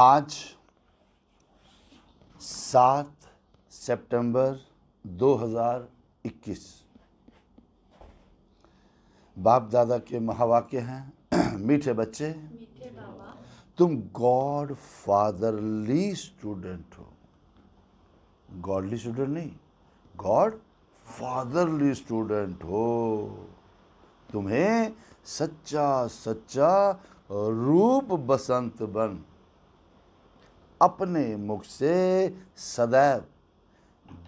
आज सात सितंबर 2021 बाप दादा के महावाक्य हैं मीठे बच्चे मीठे तुम गॉड फादरली स्टूडेंट हो गॉडली स्टूडेंट नहीं गॉड फादरली स्टूडेंट हो तुम्हें सच्चा सच्चा रूप बसंत बन अपने मुख से सदैव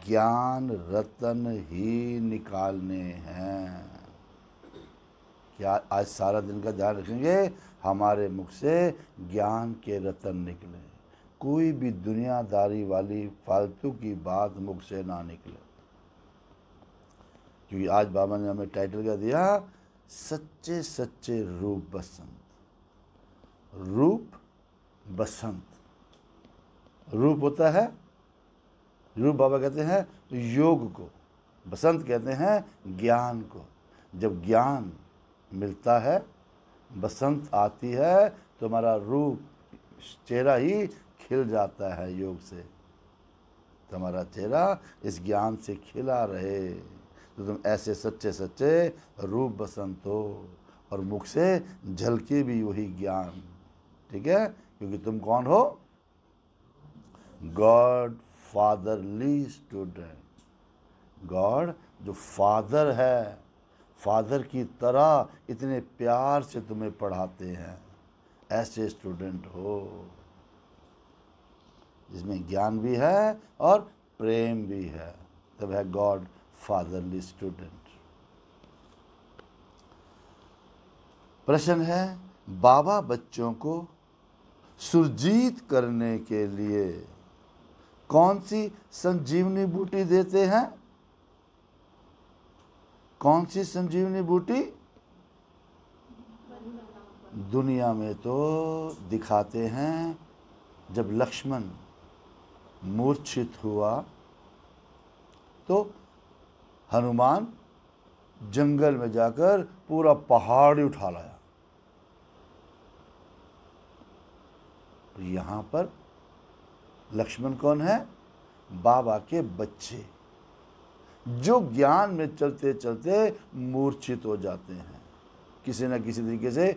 ज्ञान रतन ही निकालने हैं क्या आज सारा दिन का ध्यान रखेंगे हमारे मुख से ज्ञान के रतन निकले कोई भी दुनियादारी वाली फालतू की बात मुख से ना निकले क्योंकि आज बाबा ने हमें टाइटल का दिया सच्चे सच्चे रूप बसंत रूप बसंत रूप होता है रूप बाबा कहते हैं योग को बसंत कहते हैं ज्ञान को जब ज्ञान मिलता है बसंत आती है तो हमारा रूप चेहरा ही खिल जाता है योग से तुम्हारा तो चेहरा इस ज्ञान से खिला रहे तो तुम ऐसे सच्चे सच्चे रूप बसंत हो और मुख से झलके भी वही ज्ञान ठीक है क्योंकि तुम कौन हो गॉड फादरली स्टूडेंट गॉड जो फादर है फादर की तरह इतने प्यार से तुम्हें पढ़ाते हैं ऐसे स्टूडेंट हो जिसमें ज्ञान भी है और प्रेम भी है तब है गॉड फादरली स्टूडेंट प्रश्न है बाबा बच्चों को सुरजीत करने के लिए कौन सी संजीवनी बूटी देते हैं कौन सी संजीवनी बूटी दुनिया में तो दिखाते हैं जब लक्ष्मण मूर्छित हुआ तो हनुमान जंगल में जाकर पूरा पहाड़ उठा लाया तो पर लक्ष्मण कौन है बाबा के बच्चे जो ज्ञान में चलते चलते मूर्छित हो जाते हैं किसी ना किसी तरीके से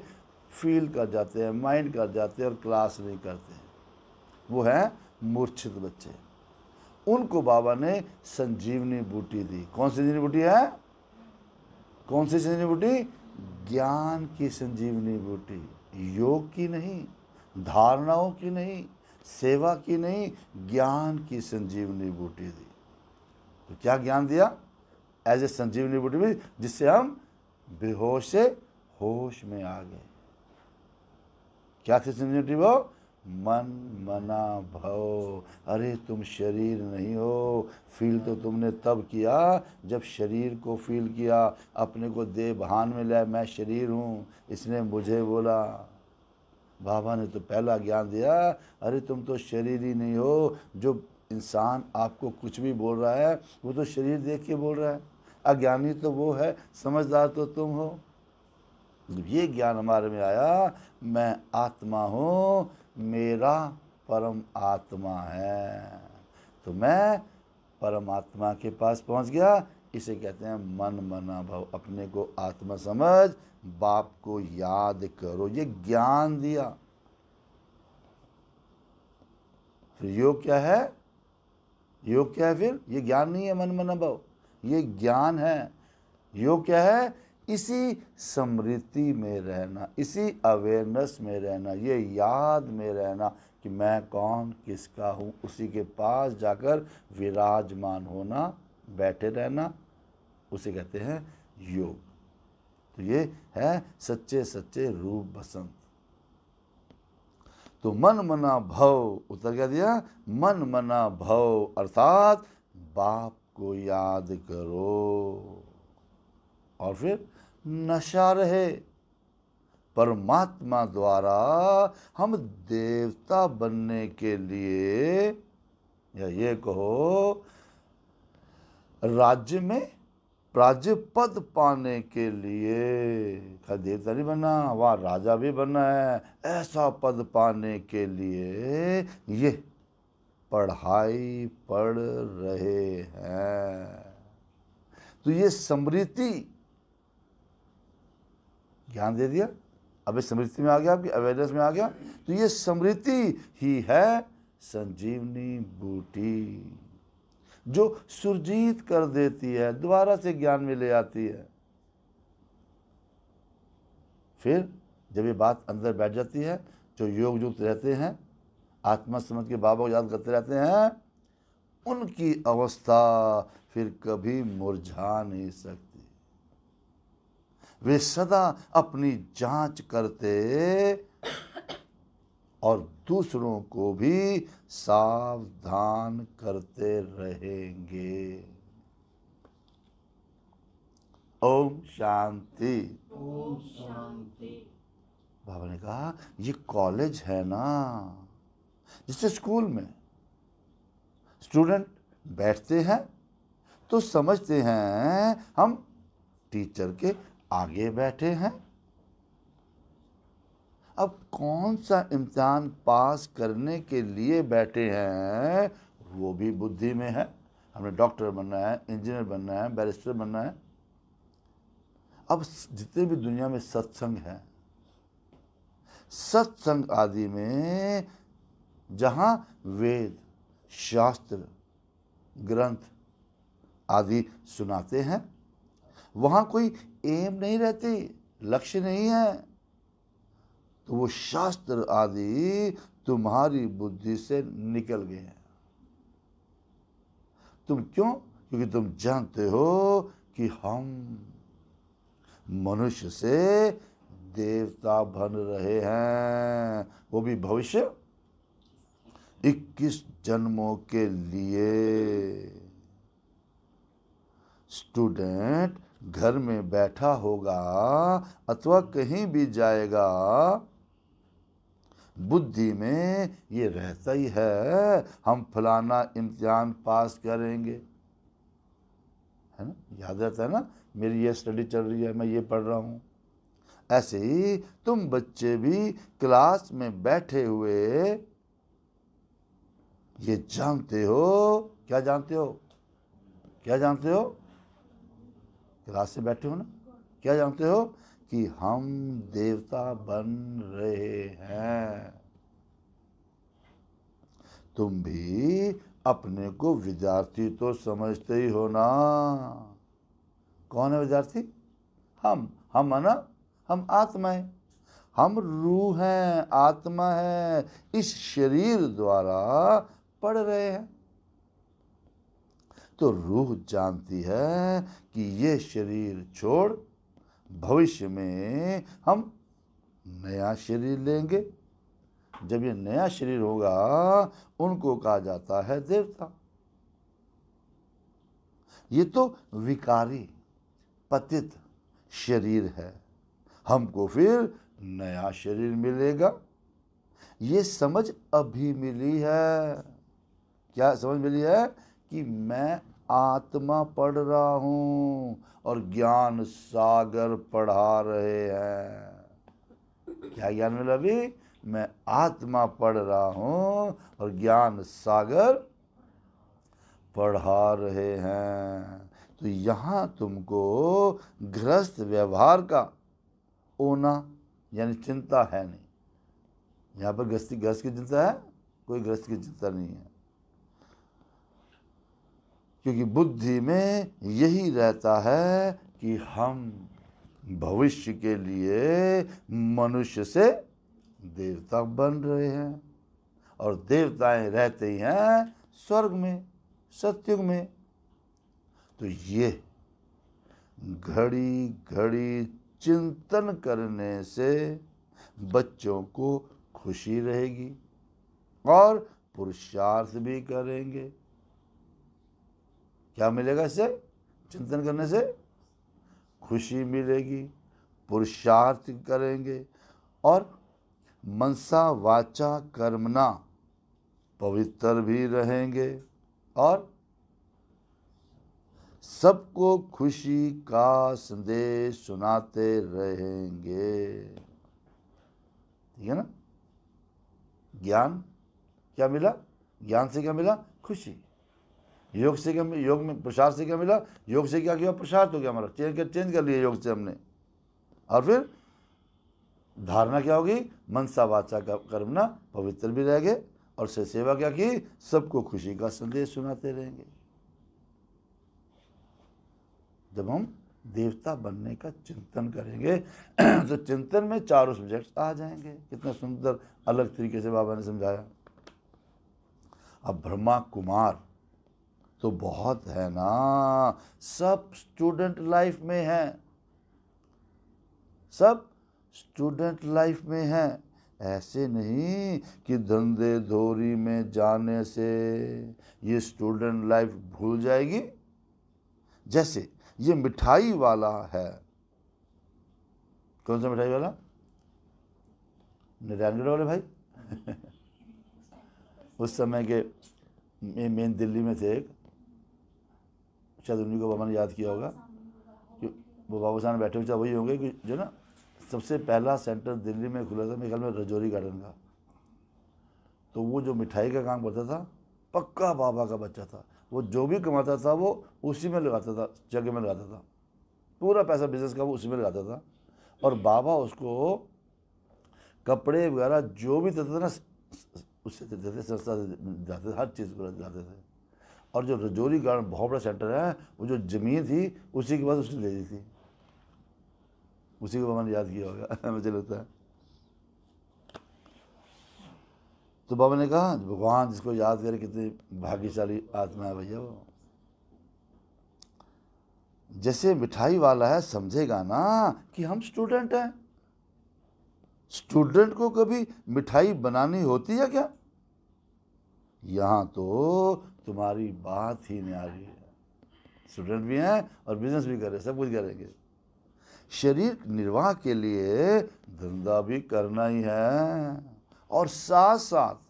फील कर जाते हैं माइंड कर जाते हैं और क्लास नहीं करते हैं। वो हैं मूर्छित बच्चे उनको बाबा ने संजीवनी बूटी दी कौन सी संजीवनी बूटी है कौन सी संजीवनी बूटी ज्ञान की संजीवनी बूटी योग की नहीं धारणाओं की नहीं सेवा की नहीं ज्ञान की संजीवनी बूटी दी तो क्या ज्ञान दिया एज ए संजीवनी बूटी भी जिससे हम बेहोश से होश में आ गए क्या थी संजीवनी वो मन मना भव अरे तुम शरीर नहीं हो फील तो तुमने तब किया जब शरीर को फील किया अपने को दे भान में लाया मैं शरीर हूँ इसने मुझे बोला बाबा ने तो पहला ज्ञान दिया अरे तुम तो शरीर ही नहीं हो जो इंसान आपको कुछ भी बोल रहा है वो तो शरीर देख के बोल रहा है अज्ञानी तो वो है समझदार तो तुम हो ये ज्ञान हमारे में आया मैं आत्मा हूँ मेरा परम आत्मा है तो मैं परमात्मा के पास पहुंच गया इसे कहते हैं मन मना भव अपने को आत्मा समझ बाप को याद करो ये ज्ञान दिया फिर योग क्या है योग क्या है फिर ये ज्ञान नहीं है मन मना भव ये ज्ञान है योग क्या है इसी स्मृति में रहना इसी अवेयरनेस में रहना ये याद में रहना कि मैं कौन किसका हूँ उसी के पास जाकर विराजमान होना बैठे रहना उसे कहते हैं योग तो ये है सच्चे सच्चे रूप बसंत तो मन मना भव उत्तर क्या दिया मन मना भव अर्थात बाप को याद करो और फिर नशा रहे परमात्मा द्वारा हम देवता बनने के लिए या ये कहो राज्य में राज्य पद पाने के लिए का देवता तो नहीं बना वह राजा भी बना है ऐसा पद पाने के लिए ये पढ़ाई पढ़ रहे हैं तो ये स्मृति ज्ञान दे दिया अब स्मृति में आ गया आपकी अवेयरनेस में आ गया तो ये स्मृति ही है संजीवनी बूटी जो सुरजीत कर देती है दोबारा से ज्ञान में ले आती है फिर जब ये बात अंदर बैठ जाती है जो योग युक्त रहते हैं आत्मा समझ के बाबा को याद करते रहते हैं उनकी अवस्था फिर कभी मुरझा नहीं सकती वे सदा अपनी जांच करते और दूसरों को भी सावधान करते रहेंगे ओम शांति ओम शांति बाबा ने कहा ये कॉलेज है ना जिससे स्कूल में स्टूडेंट बैठते हैं तो समझते हैं हम टीचर के आगे बैठे हैं अब कौन सा इम्तहान पास करने के लिए बैठे हैं वो भी बुद्धि में है हमने डॉक्टर बनना है इंजीनियर बनना है बैरिस्टर बनना है अब जितने भी दुनिया में सत्संग है सत्संग आदि में जहाँ वेद शास्त्र ग्रंथ आदि सुनाते हैं वहाँ कोई एम नहीं रहती लक्ष्य नहीं है तो वो शास्त्र आदि तुम्हारी बुद्धि से निकल गए हैं तुम क्यों क्योंकि तुम जानते हो कि हम मनुष्य से देवता बन रहे हैं वो भी भविष्य 21 जन्मों के लिए स्टूडेंट घर में बैठा होगा अथवा कहीं भी जाएगा बुद्धि में ये रहता ही है हम फलाना इम्तिहान पास करेंगे है ना याद रहता है ना मेरी ये स्टडी चल रही है मैं ये पढ़ रहा हूँ ऐसे ही तुम बच्चे भी क्लास में बैठे हुए ये जानते हो क्या जानते हो क्या जानते हो क्लास से बैठे हो ना क्या जानते हो कि हम देवता बन रहे हैं तुम भी अपने को विद्यार्थी तो समझते ही हो ना कौन है विद्यार्थी हम हम है ना हम आत्मा है हम रूह हैं आत्मा है इस शरीर द्वारा पढ़ रहे हैं तो रूह जानती है कि ये शरीर छोड़ भविष्य में हम नया शरीर लेंगे जब ये नया शरीर होगा उनको कहा जाता है देवता ये तो विकारी पतित शरीर है हमको फिर नया शरीर मिलेगा ये समझ अभी मिली है क्या समझ मिली है कि मैं आत्मा पढ़ रहा हूँ और ज्ञान सागर पढ़ा रहे हैं क्या ज्ञान मिला अभी मैं आत्मा पढ़ रहा हूँ और ज्ञान सागर पढ़ा रहे हैं तो यहाँ तुमको गृहस्थ व्यवहार का ओना यानी चिंता है नहीं यहाँ पर गृहस्थी ग्रस्त की चिंता है कोई ग्रस्त की चिंता नहीं है क्योंकि बुद्धि में यही रहता है कि हम भविष्य के लिए मनुष्य से देवता बन रहे हैं और देवताएं रहते हैं स्वर्ग में सत्युग में तो ये घड़ी घड़ी चिंतन करने से बच्चों को खुशी रहेगी और पुरुषार्थ भी करेंगे क्या मिलेगा इससे चिंतन करने से खुशी मिलेगी पुरुषार्थ करेंगे और मनसा वाचा कर्मना पवित्र भी रहेंगे और सबको खुशी का संदेश सुनाते रहेंगे ठीक है ना ज्ञान क्या मिला ज्ञान से क्या मिला खुशी योग से क्या योग में प्रसार से क्या मिला योग से क्या किया प्रसार हो तो गया हमारा चेंज कर चेंज कर लिया योग से हमने और फिर धारणा क्या होगी सा वाचा का ना पवित्र भी रह गए और से सेवा क्या की सबको खुशी का संदेश सुनाते रहेंगे जब हम देवता बनने का चिंतन करेंगे तो चिंतन में चारों सब्जेक्ट आ जाएंगे कितना सुंदर अलग तरीके से बाबा ने समझाया अब ब्रह्मा कुमार तो बहुत है ना सब स्टूडेंट लाइफ में हैं सब स्टूडेंट लाइफ में हैं ऐसे नहीं कि धंधे धोरी में जाने से ये स्टूडेंट लाइफ भूल जाएगी जैसे ये मिठाई वाला है कौन सा मिठाई वाला नारायणगढ़ वाले भाई उस समय के मेन दिल्ली में थे एक शायद उन्हीं को बाबा ने याद किया होगा कि वो बाबा साहब बैठे हुए वही होंगे कि जो ना सबसे पहला सेंटर दिल्ली में खुला था मेरे ख्याल में रजौरी गार्डन का तो वो जो मिठाई का काम करता था पक्का बाबा का बच्चा था वो जो भी कमाता था वो उसी में लगाता था जगह में लगाता था पूरा पैसा बिजनेस का वो उसी में लगाता था और बाबा उसको कपड़े वगैरह जो भी देते थे ना उससे देते थे संस्था से जाते थे हर चीज़ को जाते थे और जो रजौरी गार्डन बहुत बड़ा सेंटर है वो जो ज़मीन थी उसी के बाद उसने ले ली थी उसी को मैंने याद किया होगा मुझे लगता है तो बाबा ने कहा भगवान जिसको याद करे कितनी भाग्यशाली आत्मा है भैया वो जैसे मिठाई वाला है समझेगा ना कि हम स्टूडेंट हैं स्टूडेंट को कभी मिठाई बनानी होती है क्या यहाँ तो तुम्हारी बात ही न्यारी है स्टूडेंट भी हैं और बिजनेस भी कर रहे सब कुछ करेंगे शरीर निर्वाह के लिए धंधा भी करना ही है और साथ साथ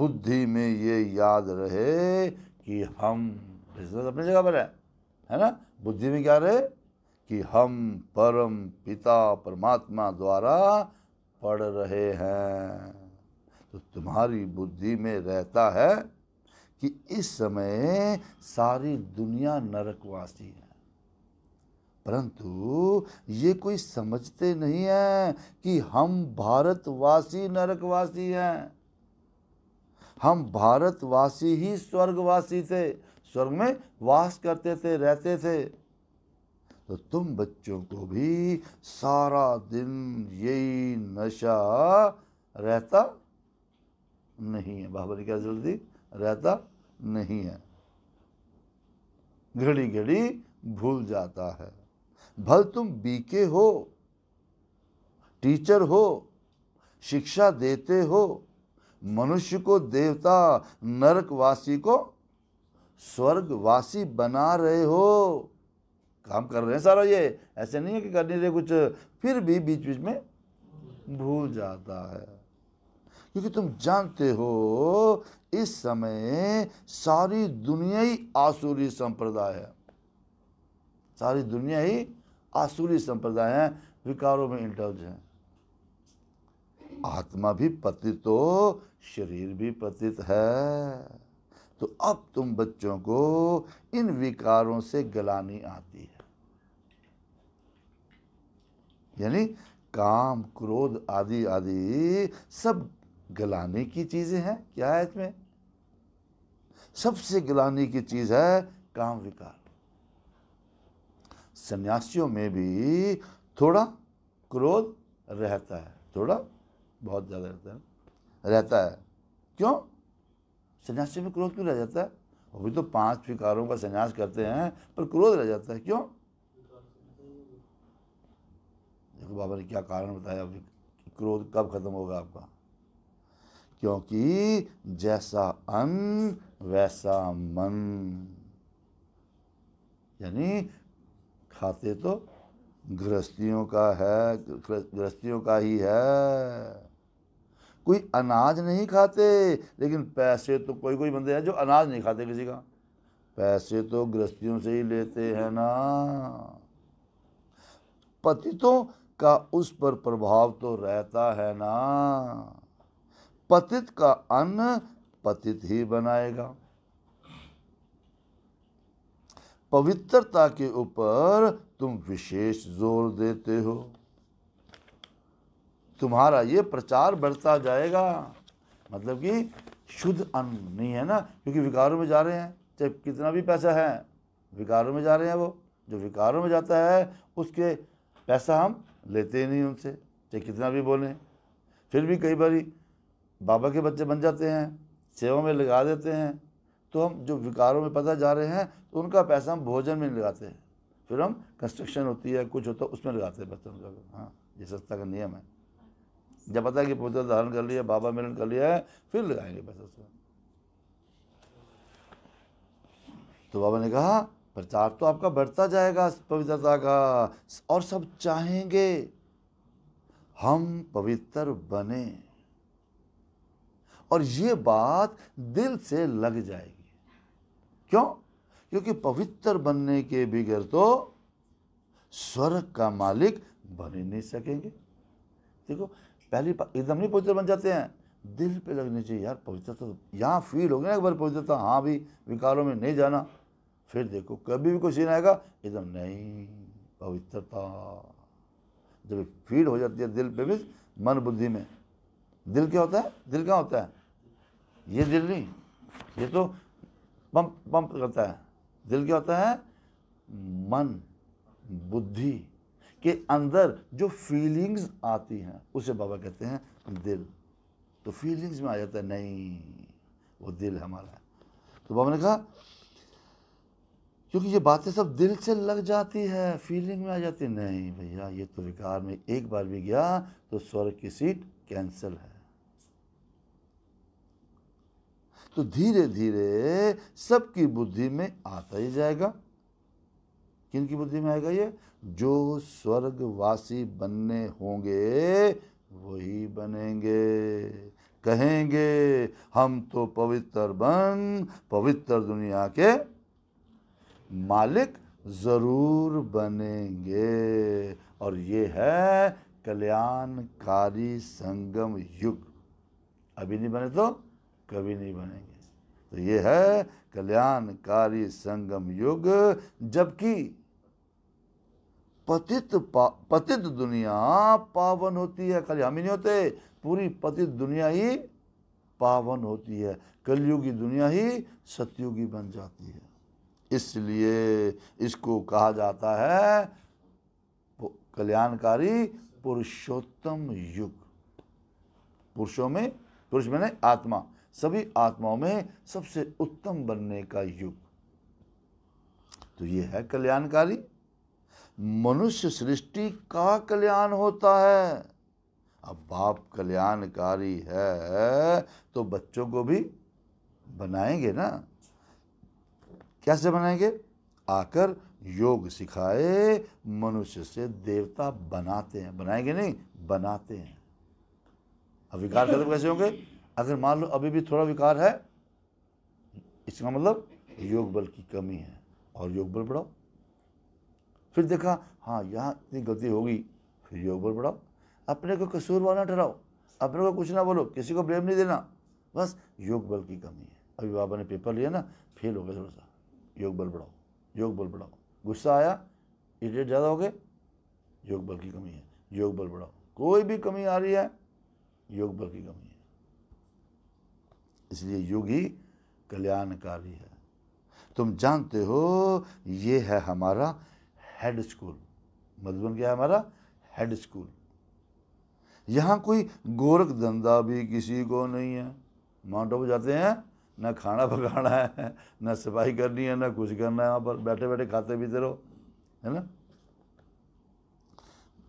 बुद्धि में ये याद रहे कि हम बिजनेस अपनी जगह पर है है ना बुद्धि में क्या रहे कि हम परम पिता परमात्मा द्वारा पढ़ रहे हैं तो तुम्हारी बुद्धि में रहता है कि इस समय सारी दुनिया नरकवासी है परंतु ये कोई समझते नहीं है कि हम भारतवासी नरकवासी हैं हम भारतवासी ही स्वर्गवासी थे स्वर्ग में वास करते थे रहते थे तो तुम बच्चों को भी सारा दिन यही नशा रहता नहीं है बाबा ने क्या जल्दी रहता नहीं है घड़ी घड़ी भूल जाता है भल तुम बीके हो टीचर हो शिक्षा देते हो मनुष्य को देवता नरकवासी को स्वर्गवासी बना रहे हो काम कर रहे हैं सारा ये ऐसे नहीं है कि कर नहीं रहे कुछ फिर भी बीच बीच में भूल जाता है क्योंकि तुम जानते हो इस समय सारी दुनिया ही आसूरी संप्रदाय है सारी दुनिया ही आसूरी संप्रदाय है विकारों में इंटर्ज है आत्मा भी पतित हो शरीर भी पतित है तो अब तुम बच्चों को इन विकारों से गलानी आती है यानी काम क्रोध आदि आदि सब गलाने की चीज़ें हैं क्या है इसमें सबसे गिलानी की चीज़ है काम विकार सन्यासियों में भी थोड़ा क्रोध रहता है थोड़ा बहुत ज़्यादा रहता है रहता है क्यों सन्यासी में क्रोध क्यों रह जाता है वो भी तो पांच विकारों का सन्यास करते हैं पर क्रोध रह जाता है क्यों देखो बाबा ने क्या कारण बताया क्रोध कब खत्म होगा आपका क्योंकि जैसा अन्न वैसा मन यानी खाते तो गृहस्थियों का है गृहस्थियों का ही है कोई अनाज नहीं खाते लेकिन पैसे तो कोई कोई बंदे हैं जो अनाज नहीं खाते किसी का पैसे तो गृहस्थियों से ही लेते हैं ना पतितों का उस पर प्रभाव तो रहता है ना पतित का अन्न पतित ही बनाएगा पवित्रता के ऊपर तुम विशेष जोर देते हो तुम्हारा ये प्रचार बढ़ता जाएगा मतलब कि शुद्ध अन्न नहीं है ना क्योंकि विकारों में जा रहे हैं चाहे कितना भी पैसा है विकारों में जा रहे हैं वो जो विकारों में जाता है उसके पैसा हम लेते नहीं उनसे चाहे कितना भी बोलें फिर भी कई बारी बाबा के बच्चे बन जाते हैं सेवा में लगा देते हैं तो हम जो विकारों में पता जा रहे हैं तो उनका पैसा हम भोजन में लगाते हैं फिर हम कंस्ट्रक्शन होती है कुछ होता है उसमें लगाते हैं बच्चों का हाँ ये सस्ता का नियम है जब पता है कि पवित्र धारण कर लिया बाबा मिलन कर लिया है फिर लगाएंगे पैसा उसका तो बाबा ने कहा प्रचार तो आपका बढ़ता जाएगा पवित्रता का और सब चाहेंगे हम पवित्र बने और ये बात दिल से लग जाएगी क्यों क्योंकि पवित्र बनने के बगैर तो स्वर्ग का मालिक बन ही नहीं सकेंगे देखो पहली एकदम नहीं पवित्र बन जाते हैं दिल पे लगने चाहिए यार पवित्रता तो यहाँ फील हो गया ना एक बार पवित्रता हाँ भी विकारों में नहीं जाना फिर देखो कभी भी कोई सीन आएगा एकदम नहीं पवित्रता जब फील हो जाती है दिल पे भी मन बुद्धि में दिल क्या होता है दिल क्या होता है ये दिल नहीं ये तो पंप पंप करता है दिल क्या होता है मन बुद्धि के अंदर जो फीलिंग्स आती हैं उसे बाबा कहते हैं दिल तो फीलिंग्स में आ जाता है नहीं वो दिल हमारा है तो बाबा ने कहा क्योंकि ये बातें सब दिल से लग जाती है फीलिंग में आ जाती है नहीं भैया ये तो विकार में एक बार भी गया तो स्वर्ग की सीट कैंसिल है तो धीरे धीरे सबकी बुद्धि में आता ही जाएगा किन की बुद्धि में आएगा ये जो स्वर्गवासी बनने होंगे वही बनेंगे कहेंगे हम तो पवित्र बन पवित्र दुनिया के मालिक ज़रूर बनेंगे और ये है कल्याणकारी संगम युग अभी नहीं बने तो कभी नहीं बनेंगे तो ये है कल्याणकारी संगम युग जबकि पतित पतित दुनिया पावन होती है कल हम ही नहीं होते पूरी पतित दुनिया ही पावन होती है कलयुगी दुनिया ही सतयुगी बन जाती है इसलिए इसको कहा जाता है कल्याणकारी पुरुषोत्तम युग पुरुषों में पुरुष मैंने आत्मा सभी आत्माओं में सबसे उत्तम बनने का युग तो ये है कल्याणकारी मनुष्य सृष्टि का कल्याण होता है अब बाप कल्याणकारी है तो बच्चों को भी बनाएंगे ना कैसे बनाएंगे आकर योग सिखाए मनुष्य से देवता बनाते हैं बनाएंगे नहीं बनाते हैं अब विकार कैसे होंगे अगर मान लो अभी भी थोड़ा विकार है इसका मतलब योग बल की कमी है और योग बल बढ़ाओ फिर देखा हाँ यहाँ इतनी गलती होगी फिर योग बल बढ़ाओ अपने को कसूर वाला ठहराओ अपने को कुछ ना बोलो किसी को ब्लेम नहीं देना बस योग बल की कमी है अभी बाबा ने पेपर लिया ना फेल हो गया थोड़ा सा योग बल बढ़ाओ योग बल बढ़ाओ गुस्सा आया इरेट ज़्यादा हो गए योग बल की कमी है योग बल बढ़ाओ कोई भी कमी आ रही है योग बल की कमी है इसलिए योगी कल्याणकारी है तुम जानते हो ये है हमारा हेड स्कूल मधुबन क्या है हमारा हेड स्कूल यहाँ कोई गोरख धंधा भी किसी को नहीं है माउंट आबू जाते हैं ना खाना पकाना है ना सफाई करनी है ना कुछ करना है वहाँ पर बैठे बैठे खाते पीते रहो है ना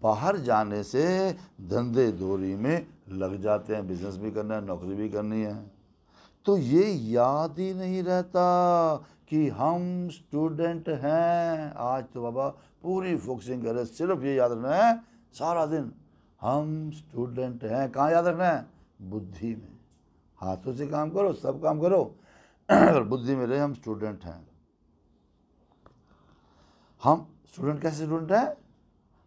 बाहर जाने से धंधे दोरी में लग जाते हैं बिजनेस भी करना है नौकरी भी करनी है तो ये याद ही नहीं रहता कि हम स्टूडेंट हैं आज तो बाबा पूरी फोकसिंग करें सिर्फ ये याद रखना है सारा दिन हम स्टूडेंट हैं कहाँ याद रखना है बुद्धि में हाथों से काम करो सब काम करो और बुद्धि में रहे हम स्टूडेंट हैं हम स्टूडेंट कैसे स्टूडेंट हैं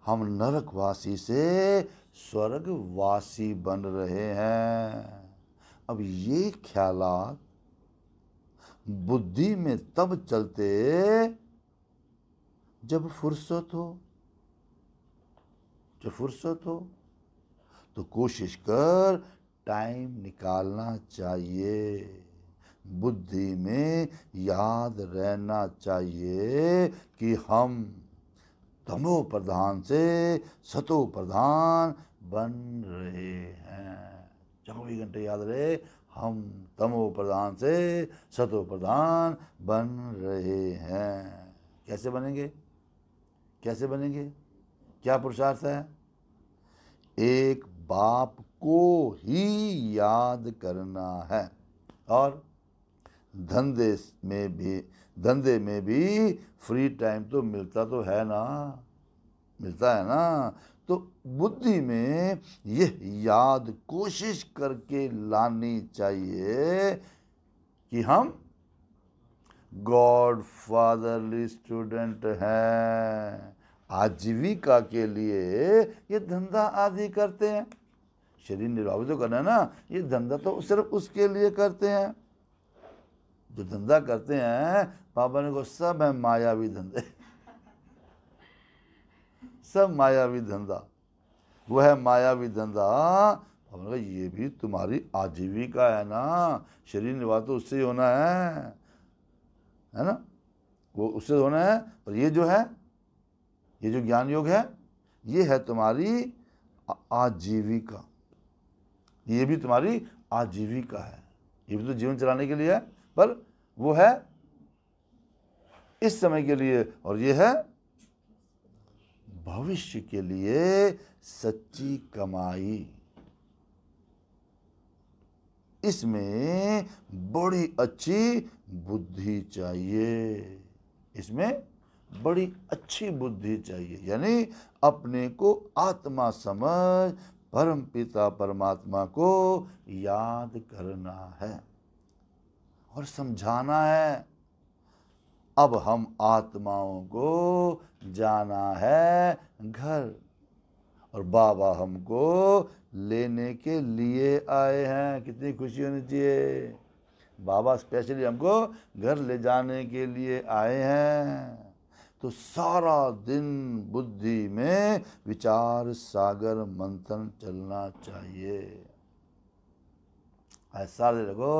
हम नरकवासी से स्वर्गवासी बन रहे हैं अब ये ख्याल बुद्धि में तब चलते जब फुर्सत हो जब फुर्सत हो तो कोशिश कर टाइम निकालना चाहिए बुद्धि में याद रहना चाहिए कि हम तमो प्रधान से सतो प्रधान बन रहे हैं चौबीस घंटे याद रहे हम तमो प्रधान से सतो प्रधान बन रहे हैं कैसे बनेंगे कैसे बनेंगे क्या पुरुषार्थ है एक बाप को ही याद करना है और धंधे में भी धंधे में भी फ्री टाइम तो मिलता तो है ना मिलता है ना बुद्धि में यह याद कोशिश करके लानी चाहिए कि हम गॉड फादरली स्टूडेंट हैं आजीविका के लिए ये धंधा आदि करते हैं शरीर निर्वाह जो करना है ना ये धंधा तो सिर्फ उसके लिए करते हैं जो धंधा करते हैं पापा ने को सब है मायावी धंधे सब मायावी धंधा वह मायावी धंधा हमने कहा ये भी तुम्हारी आजीविका है ना शरीर निवाह तो उससे ही होना है है ना वो उससे होना है पर ये जो है ये जो ज्ञान योग है ये है तुम्हारी आजीविका ये भी तुम्हारी आजीविका है ये भी तो जीवन चलाने के लिए है पर वो है इस समय के लिए और ये है भविष्य के लिए सच्ची कमाई इसमें बड़ी अच्छी बुद्धि चाहिए इसमें बड़ी अच्छी बुद्धि चाहिए यानी अपने को आत्मा समझ परम पिता परमात्मा को याद करना है और समझाना है अब हम आत्माओं को जाना है घर और बाबा हमको लेने के लिए आए हैं कितनी खुशी होनी चाहिए बाबा स्पेशली हमको घर ले जाने के लिए आए हैं तो सारा दिन बुद्धि में विचार सागर मंथन चलना चाहिए ऐसा देखो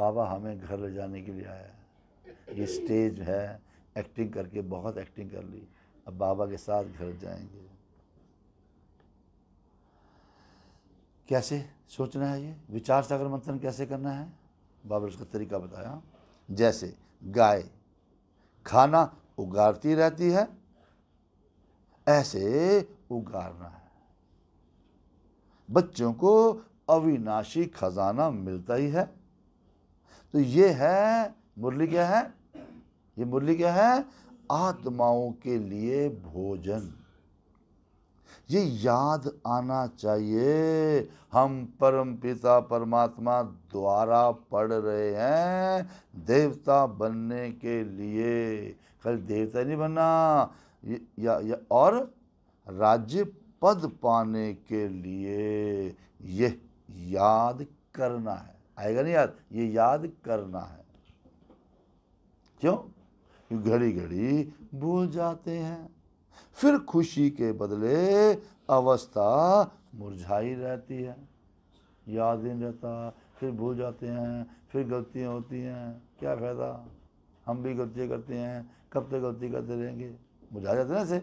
बाबा हमें घर ले जाने के लिए आया है ये स्टेज है एक्टिंग करके बहुत एक्टिंग कर ली अब बाबा के साथ घर जाएंगे कैसे सोचना है ये विचार सागर मंथन कैसे करना है बाबा उसका तरीका बताया जैसे गाय खाना उगाड़ती रहती है ऐसे उगाड़ना है बच्चों को अविनाशी खजाना मिलता ही है तो ये है मुरली क्या है ये मुरली क्या है आत्माओं के लिए भोजन ये याद आना चाहिए हम परम पिता परमात्मा द्वारा पढ़ रहे हैं देवता बनने के लिए कल देवता नहीं बनना या, या और राज्य पद पाने के लिए ये याद करना है आएगा नहीं याद ये याद करना है क्यों घड़ी घड़ी भूल जाते हैं फिर खुशी के बदले अवस्था मुरझाई रहती है याद नहीं रहता फिर भूल जाते हैं फिर गलतियाँ होती हैं क्या फ़ायदा हम भी गलतियाँ करते हैं कब तक गलती करते रहेंगे बुझा जाते हैं ना इसे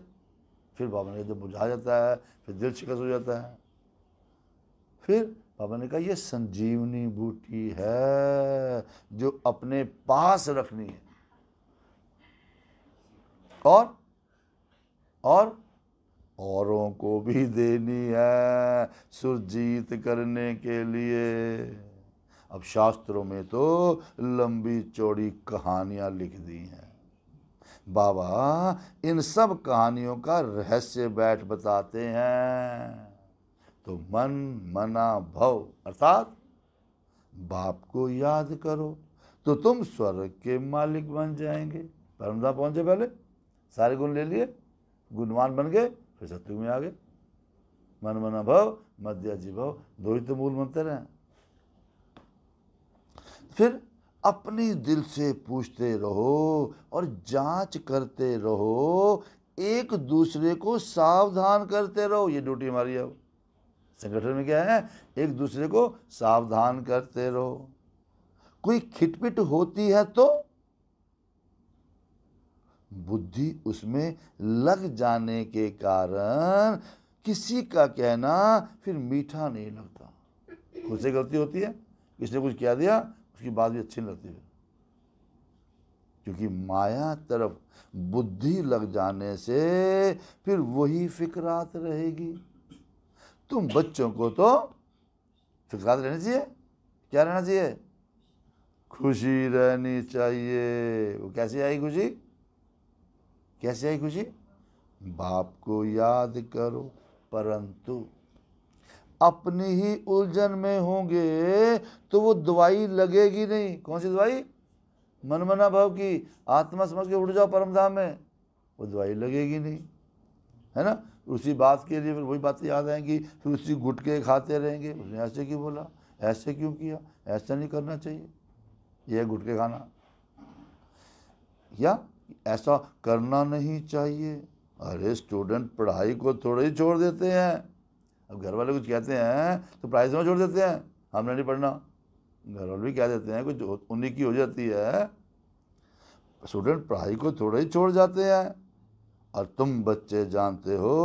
फिर बाबा ने जब तो बुझा जाता है फिर दिल शिकस हो जाता है फिर बाबा ने कहा यह संजीवनी बूटी है जो अपने पास रखनी है और और औरों को भी देनी है सुरजीत करने के लिए अब शास्त्रों में तो लंबी चौड़ी कहानियां लिख दी हैं बाबा इन सब कहानियों का रहस्य बैठ बताते हैं तो मन मना भव अर्थात बाप को याद करो तो तुम स्वर्ग के मालिक बन जाएंगे परमदा पहुंचे पहले सारे गुण ले लिए गुणवान बन गए फिर सत्यु में आ गए मन मन अभव मध्याजी भव दो ही तो मूल मंत्र हैं फिर अपनी दिल से पूछते रहो और जांच करते रहो एक दूसरे को सावधान करते रहो ये ड्यूटी हमारी अब संगठन में क्या है एक दूसरे को सावधान करते रहो कोई खिटपिट होती है तो बुद्धि उसमें लग जाने के कारण किसी का कहना फिर मीठा नहीं लगता खुद से गलती होती है किसने कुछ कह दिया उसकी बात भी अच्छी नहीं लगती है क्योंकि माया तरफ बुद्धि लग जाने से फिर वही फिक्रात रहेगी तुम बच्चों को तो फिक्रात रहना चाहिए क्या रहना चाहिए खुशी रहनी चाहिए वो कैसी आएगी खुशी कैसे आई खुशी बाप को याद करो परंतु अपनी ही उलझन में होंगे तो वो दवाई लगेगी नहीं कौन सी दवाई मनमना भाव की आत्मा समझ के उठ जाओ परमधाम में वो दवाई लगेगी नहीं है ना उसी बात के लिए फिर वही बातें याद आएंगी फिर उसी गुटके खाते रहेंगे उसने ऐसे क्यों बोला ऐसे क्यों किया ऐसा नहीं करना चाहिए यह गुटके खाना या ऐसा करना नहीं चाहिए अरे स्टूडेंट पढ़ाई को थोड़े ही छोड़ देते हैं अब घर वाले कुछ कहते हैं तो पढ़ाई समझ छोड़ देते हैं हमने नहीं पढ़ना घर वाले भी कह देते हैं कुछ उन्हीं की हो जाती है स्टूडेंट पढ़ाई को थोड़े ही छोड़ जाते हैं और तुम बच्चे जानते हो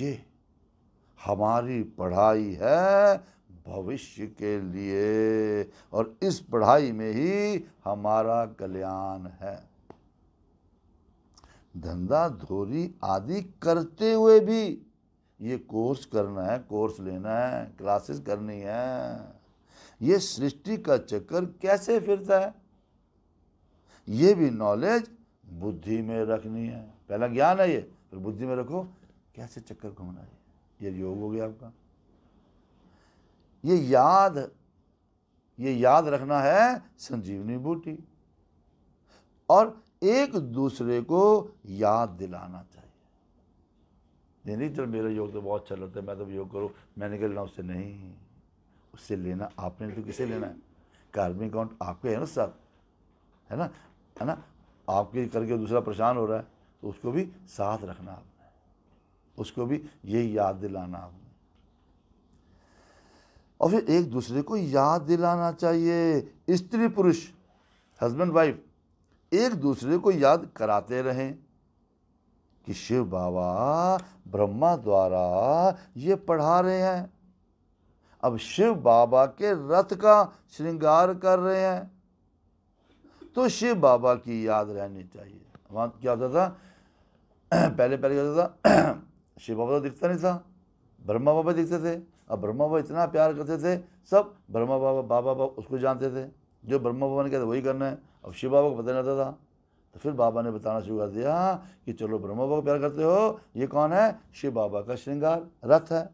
ये हमारी पढ़ाई है भविष्य के लिए और इस पढ़ाई में ही हमारा कल्याण है धंधा धोरी आदि करते हुए भी ये कोर्स करना है कोर्स लेना है क्लासेस करनी है ये सृष्टि का चक्कर कैसे फिरता है ये भी नॉलेज बुद्धि में रखनी है पहला ज्ञान है ये फिर बुद्धि में रखो कैसे चक्कर घूमना है ये योग हो गया आपका ये याद ये याद रखना है संजीवनी बूटी और एक दूसरे को याद दिलाना चाहिए नहीं चल मेरा योग तो बहुत अच्छा लगता है मैं तो योग करूँ मैंने कह लेना उससे नहीं उससे लेना आपने तो किसे लेना है कार्मिक अकाउंट आपके है ना साथ है ना है ना आपके करके दूसरा परेशान हो रहा है तो उसको भी साथ रखना आपने उसको भी यही याद दिलाना आपने और फिर एक दूसरे को याद दिलाना चाहिए स्त्री पुरुष हस्बैंड वाइफ एक दूसरे को याद कराते रहें कि शिव बाबा ब्रह्मा द्वारा ये पढ़ा रहे हैं अब शिव बाबा के रथ का श्रृंगार कर रहे हैं तो शिव बाबा की याद रहनी चाहिए वहाँ क्या होता था पहले पहले क्या होता था शिव बाबा तो दिखता नहीं था ब्रह्मा बाबा दिखते थे अब ब्रह्मा बाबा इतना प्यार करते थे सब ब्रह्मा बाबा बाबा बाबा उसको जानते थे जो ब्रह्मा बाबा ने कहते वही करना है अब शिव बाबा को पता नहीं रहता था तो फिर बाबा ने बताना शुरू कर दिया कि चलो ब्रह्मा बाबा को प्यार करते हो ये कौन है शिव बाबा का श्रृंगार रथ है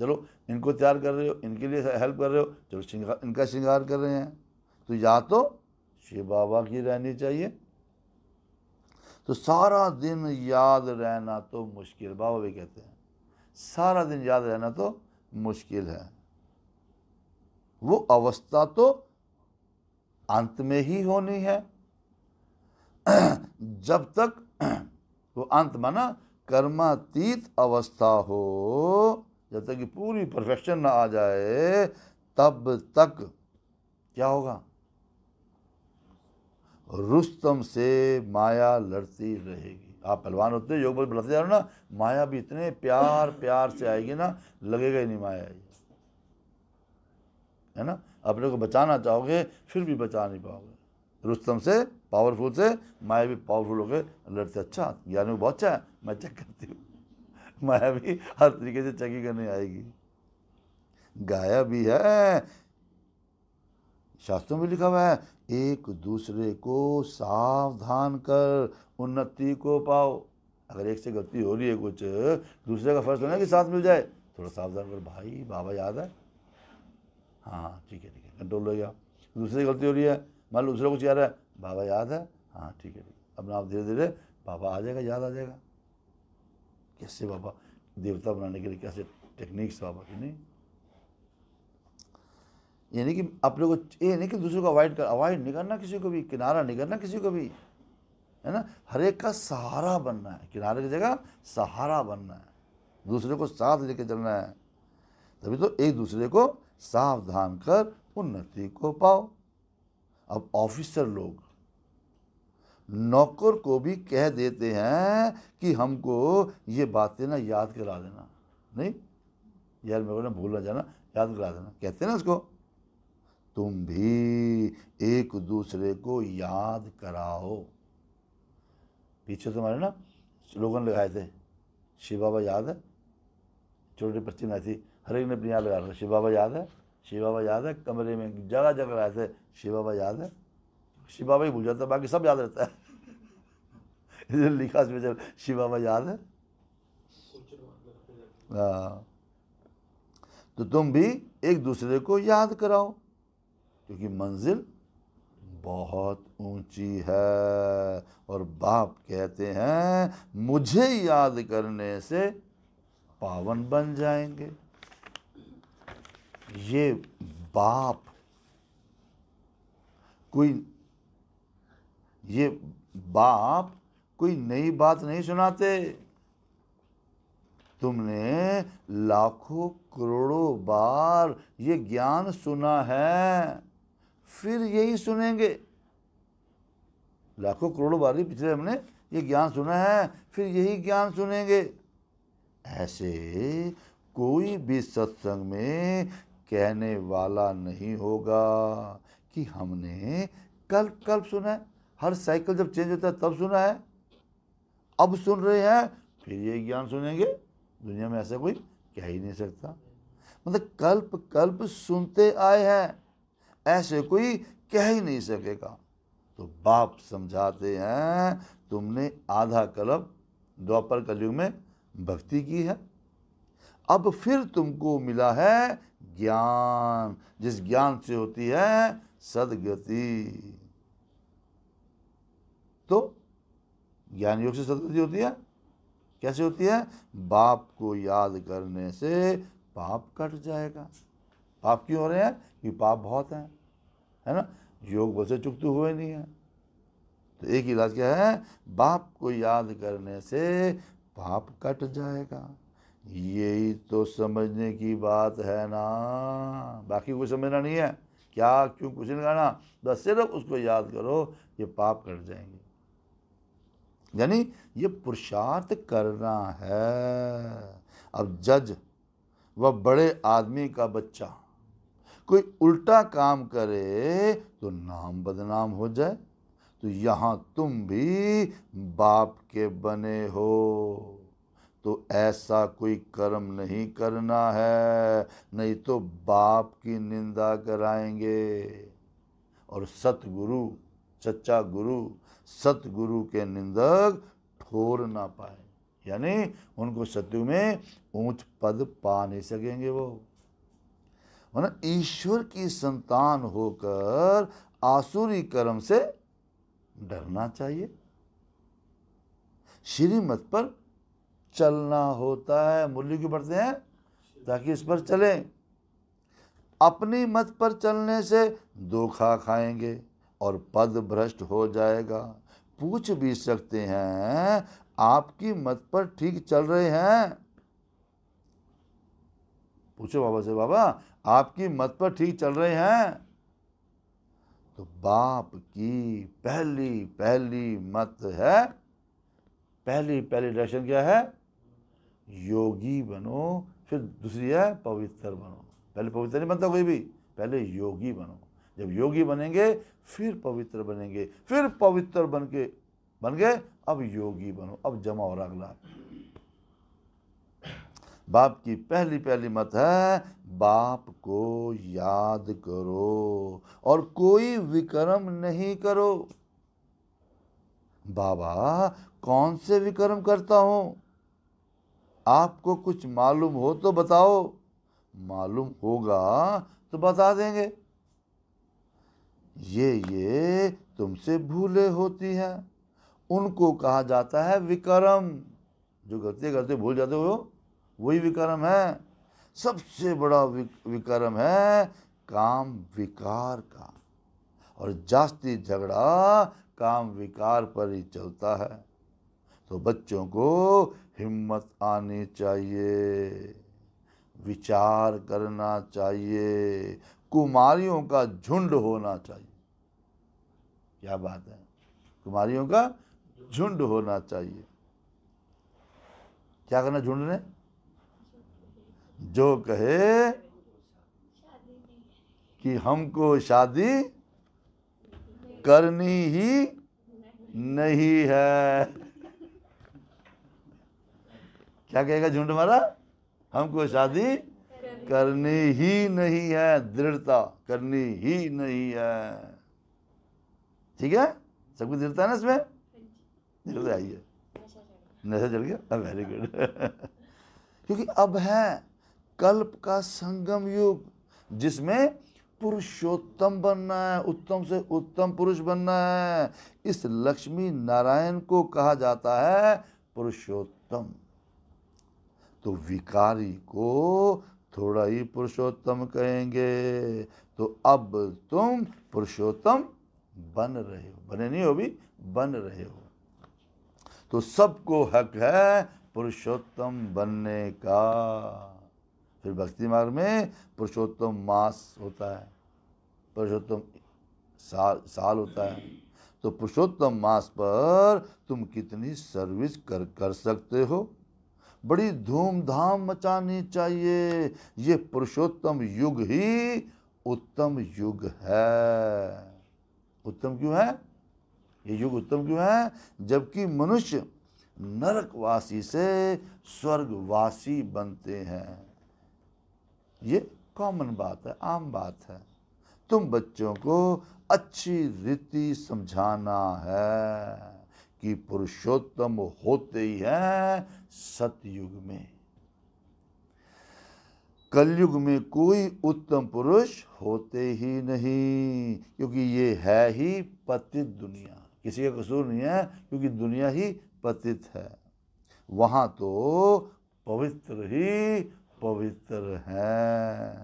चलो इनको तैयार कर रहे हो इनके लिए हेल्प कर रहे हो चलो श्रृंगार इनका श्रृंगार कर रहे हैं तो या तो शिव बाबा की रहनी चाहिए तो सारा दिन याद रहना तो मुश्किल बाबा भी कहते हैं सारा दिन याद रहना तो मुश्किल है वो अवस्था तो अंत में ही होनी है जब तक वो अंत माना कर्मातीत अवस्था हो जब तक कि पूरी परफेक्शन ना आ जाए तब तक क्या होगा रुस्तम से माया लड़ती रहेगी आप पहलवान होते योग बल बढ़ते जा रहे हो ना माया भी इतने प्यार प्यार से आएगी ना लगेगा ही नहीं माया है ना अपने को बचाना चाहोगे फिर भी बचा नहीं पाओगे रुस्तम से पावरफुल से माया भी पावरफुल हो गए लड़ते अच्छा ज्ञान में बहुत अच्छा है मैं चेक करती हूँ माया भी हर तरीके से चेकिंग करने आएगी गाया भी है शास्त्रों में लिखा हुआ है एक दूसरे को सावधान कर उन्नति को पाओ अगर एक से गलती हो रही है कुछ दूसरे का फर्ज होना कि साथ मिल जाए थोड़ा सावधान कर भाई बाबा याद है हाँ ठीक है ठीक है कंट्रोल हो गया दूसरे गलती हो रही है मान लो दूसरा कुछ याद है बाबा याद है हाँ ठीक है ठीक अपना आप धीरे धीरे बाबा आ जाएगा याद आ जाएगा कैसे बाबा देवता बनाने के लिए कैसे टेक्निक्स बाबा की नहीं यानी कि अपने को ये नहीं कि दूसरे को अवॉइड कर अवॉइड नहीं करना किसी को भी किनारा नहीं करना किसी को भी है ना हर एक का सहारा बनना है किनारे की जगह सहारा बनना है दूसरे को साथ लेके चलना है तभी तो एक दूसरे को सावधान कर उन्नति को पाओ अब ऑफिसर लोग नौकर को भी कह देते हैं कि हमको ये बातें ना याद करा देना नहीं यार मेरे को ना भूल ना जाना याद करा देना कहते ना उसको तुम भी एक दूसरे को याद कराओ पीछे तुम्हारे ना स्लोगन लगाए थे शिव बाबा याद है छोटे बच्चे में थी हर एक ने अपनी याद लगा रखा शिव बाबा याद है शिव बाबा याद है कमरे में जगह जगह रहते शिव बाबा याद है शिव बाबा ही भूल जाता है बाकी सब याद रहता है लिखा उसमें जब शिव बाबा याद है हाँ तो तुम भी एक दूसरे को याद कराओ क्योंकि मंजिल बहुत ऊंची है और बाप कहते हैं मुझे याद करने से पावन बन जाएंगे ये बाप कोई ये बाप कोई नई बात नहीं सुनाते तुमने लाखों करोड़ों बार ये ज्ञान सुना है फिर यही सुनेंगे लाखों करोड़ों बार ही पिछले हमने ये ज्ञान सुना है फिर यही ज्ञान सुनेंगे ऐसे कोई भी सत्संग में कहने वाला नहीं होगा कि हमने कल कल सुना है हर साइकिल जब चेंज होता है तब सुना है अब सुन रहे हैं फिर ये ज्ञान सुनेंगे दुनिया में ऐसा कोई कह ही नहीं सकता मतलब कल्प कल्प सुनते आए हैं ऐसे कोई कह ही नहीं सकेगा तो बाप समझाते हैं तुमने आधा कल्प द्वापर कलयुग में भक्ति की है अब फिर तुमको मिला है ज्ञान जिस ज्ञान से होती है सदगति तो ज्ञान योग से सदगति होती है कैसे होती है बाप को याद करने से पाप कट जाएगा पाप क्यों हो रहे हैं कि पाप बहुत है है ना योग बसे से हुए नहीं है तो एक इलाज क्या है बाप को याद करने से पाप कट जाएगा यही तो समझने की बात है ना बाकी कुछ समझना नहीं है क्या क्यों कुछ नहीं करना बस सिर्फ उसको याद करो ये पाप कट जाएंगे यानी ये पुरुषार्थ करना है अब जज वह बड़े आदमी का बच्चा कोई उल्टा काम करे तो नाम बदनाम हो जाए तो यहाँ तुम भी बाप के बने हो तो ऐसा कोई कर्म नहीं करना है नहीं तो बाप की निंदा कराएंगे और सतगुरु सच्चा गुरु सतगुरु के निंदक ठोर ना पाए यानी उनको सत्यु में ऊंच पद पा नहीं सकेंगे वो मतलब ईश्वर की संतान होकर आसुरी कर्म से डरना चाहिए श्रीमत पर चलना होता है मूल्य क्यों पढ़ते हैं ताकि इस पर चलें अपनी मत पर चलने से धोखा खाएंगे और पद भ्रष्ट हो जाएगा पूछ भी सकते हैं आपकी मत पर ठीक चल रहे हैं पूछो बाबा से बाबा आपकी मत पर ठीक चल रहे हैं तो बाप की पहली पहली मत है पहली पहली डायरेक्शन क्या है योगी बनो फिर दूसरी है पवित्र बनो पहले पवित्र नहीं बनता कोई भी पहले योगी बनो जब योगी बनेंगे फिर पवित्र बनेंगे फिर पवित्र बन के बन गए अब योगी बनो अब जमा हो रहा अगला बाप की पहली पहली मत है बाप को याद करो और कोई विक्रम नहीं करो बाबा कौन से विक्रम करता हूं आपको कुछ मालूम हो तो बताओ मालूम होगा तो बता देंगे ये ये तुमसे भूले होती हैं उनको कहा जाता है विक्रम जो करते करते भूल जाते हो वही विक्रम है सबसे बड़ा विक्रम है काम विकार का और जास्ती झगड़ा काम विकार पर ही चलता है तो बच्चों को हिम्मत आनी चाहिए विचार करना चाहिए कुमारियों का झुंड होना चाहिए क्या बात है कुमारियों का झुंड होना चाहिए क्या करना झुंड ने जो कहे कि हमको शादी करनी ही नहीं है क्या कहेगा झुंड मारा हमको शादी करनी ही नहीं है दृढ़ता करनी ही नहीं है ठीक है सबको दृढ़ता है ना इसमें दृढ़ता आई है नशा चल गया वेरी गुड क्योंकि अब है कल्प का संगम युग जिसमें पुरुषोत्तम बनना है उत्तम से उत्तम पुरुष बनना है इस लक्ष्मी नारायण को कहा जाता है पुरुषोत्तम तो विकारी को थोड़ा ही पुरुषोत्तम कहेंगे तो अब तुम पुरुषोत्तम बन रहे हो बने नहीं हो भी बन रहे हो तो सबको हक है पुरुषोत्तम बनने का फिर भक्ति मार्ग में पुरुषोत्तम मास होता है पुरुषोत्तम साल साल होता है तो पुरुषोत्तम मास पर तुम कितनी सर्विस कर कर सकते हो बड़ी धूमधाम मचानी चाहिए ये पुरुषोत्तम युग ही उत्तम युग है उत्तम क्यों है ये युग उत्तम क्यों है जबकि मनुष्य नरकवासी से स्वर्गवासी बनते हैं ये कॉमन बात है आम बात है तुम बच्चों को अच्छी रीति समझाना है कि पुरुषोत्तम होते ही हैं सतयुग में कलयुग में कोई उत्तम पुरुष होते ही नहीं क्योंकि ये है ही पतित दुनिया किसी का कसूर नहीं है क्योंकि दुनिया ही पतित है वहां तो पवित्र ही पवित्र है